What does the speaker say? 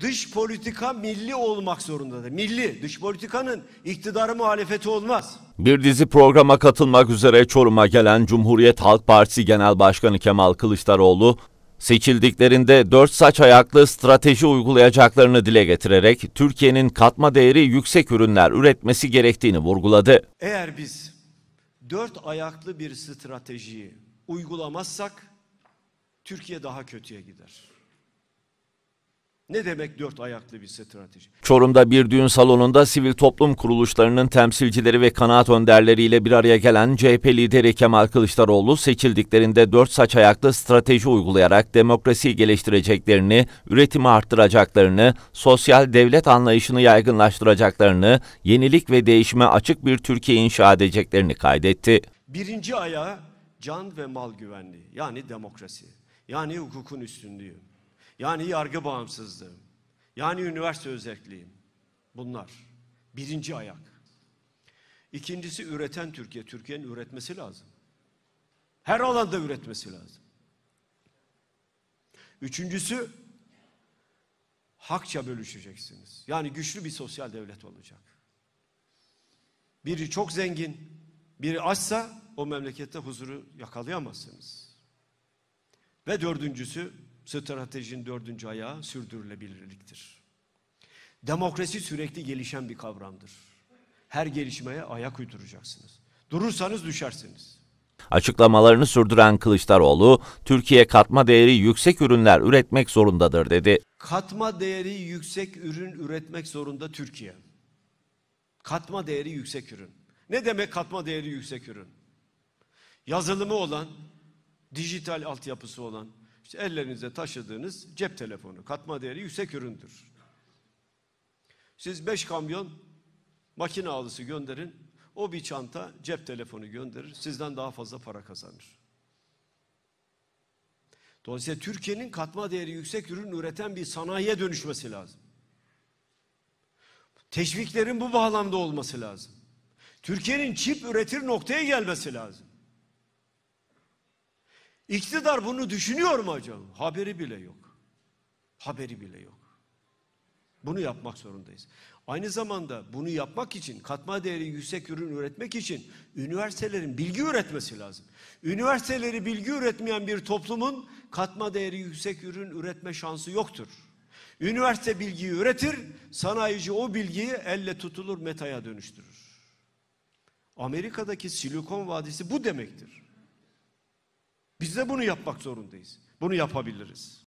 dış politika milli olmak zorundadır. Milli, dış politikanın iktidarı muhalefeti olmaz. Bir dizi programa katılmak üzere Çorum'a gelen Cumhuriyet Halk Partisi Genel Başkanı Kemal Kılıçdaroğlu, seçildiklerinde dört saç ayaklı strateji uygulayacaklarını dile getirerek Türkiye'nin katma değeri yüksek ürünler üretmesi gerektiğini vurguladı. Eğer biz dört ayaklı bir stratejiyi uygulamazsak Türkiye daha kötüye gider. Ne demek dört ayaklı bir strateji? Çorum'da bir düğün salonunda sivil toplum kuruluşlarının temsilcileri ve kanaat önderleriyle bir araya gelen CHP lideri Kemal Kılıçdaroğlu seçildiklerinde dört saç ayaklı strateji uygulayarak demokrasiyi geliştireceklerini, üretimi arttıracaklarını, sosyal devlet anlayışını yaygınlaştıracaklarını, yenilik ve değişime açık bir Türkiye inşa edeceklerini kaydetti. Birinci ayağı can ve mal güvenliği yani demokrasi yani hukukun üstünlüğü. Yani yargı bağımsızlığı. Yani üniversite özelliği. Bunlar. Birinci ayak. İkincisi üreten Türkiye. Türkiye'nin üretmesi lazım. Her alanda üretmesi lazım. Üçüncüsü hakça bölüşeceksiniz. Yani güçlü bir sosyal devlet olacak. Biri çok zengin, biri açsa o memlekette huzuru yakalayamazsınız. Ve dördüncüsü Stratejinin dördüncü ayağı sürdürülebilirliktir. Demokrasi sürekli gelişen bir kavramdır. Her gelişmeye ayak uyduracaksınız. Durursanız düşersiniz. Açıklamalarını sürdüren Kılıçdaroğlu, Türkiye katma değeri yüksek ürünler üretmek zorundadır dedi. Katma değeri yüksek ürün üretmek zorunda Türkiye. Katma değeri yüksek ürün. Ne demek katma değeri yüksek ürün? Yazılımı olan, dijital altyapısı olan, işte ellerinizde taşıdığınız cep telefonu. Katma değeri yüksek üründür. Siz beş kamyon makine alısı gönderin. O bir çanta cep telefonu gönderir. Sizden daha fazla para kazanır. Dolayısıyla Türkiye'nin katma değeri yüksek ürün üreten bir sanayiye dönüşmesi lazım. Teşviklerin bu bağlamda olması lazım. Türkiye'nin çip üretir noktaya gelmesi lazım. İktidar bunu düşünüyor mu acaba? Haberi bile yok. Haberi bile yok. Bunu yapmak zorundayız. Aynı zamanda bunu yapmak için katma değeri yüksek ürün üretmek için üniversitelerin bilgi üretmesi lazım. Üniversiteleri bilgi üretmeyen bir toplumun katma değeri yüksek ürün üretme şansı yoktur. Üniversite bilgiyi üretir, sanayici o bilgiyi elle tutulur metaya dönüştürür. Amerika'daki Silikon Vadisi bu demektir. Biz de bunu yapmak zorundayız. Bunu yapabiliriz.